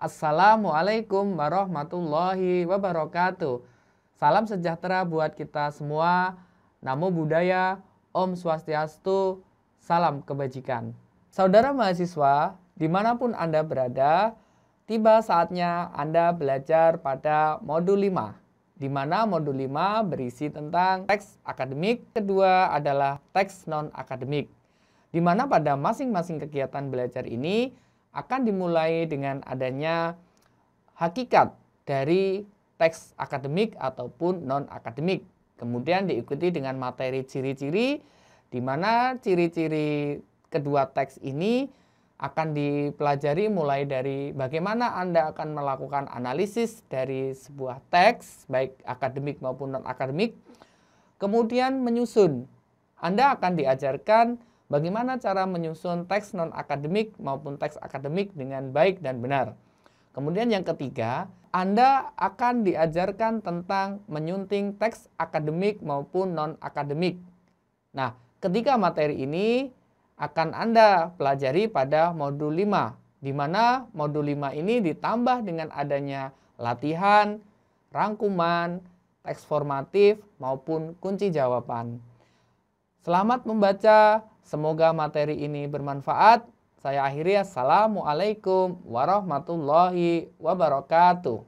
Assalamualaikum warahmatullahi wabarakatuh. Salam sejahtera buat kita semua. Namo Buddhaya, Om Swastiastu, Salam Kebajikan. Saudara mahasiswa, dimanapun Anda berada, tiba saatnya Anda belajar pada modul 5. Di mana modul 5 berisi tentang teks akademik, kedua adalah teks non-akademik. Di mana pada masing-masing kegiatan belajar ini, akan dimulai dengan adanya hakikat dari teks akademik ataupun non-akademik. Kemudian diikuti dengan materi ciri-ciri, di mana ciri-ciri kedua teks ini akan dipelajari mulai dari bagaimana Anda akan melakukan analisis dari sebuah teks, baik akademik maupun non-akademik. Kemudian menyusun. Anda akan diajarkan bagaimana cara menyusun teks non-akademik maupun teks akademik dengan baik dan benar. Kemudian yang ketiga, Anda akan diajarkan tentang menyunting teks akademik maupun non-akademik. Nah, ketiga materi ini akan Anda pelajari pada modul 5, di mana modul 5 ini ditambah dengan adanya latihan, rangkuman, teks formatif, maupun kunci jawaban. Selamat membaca, Semoga materi ini bermanfaat. Saya akhiri ya. assalamualaikum warahmatullahi wabarakatuh.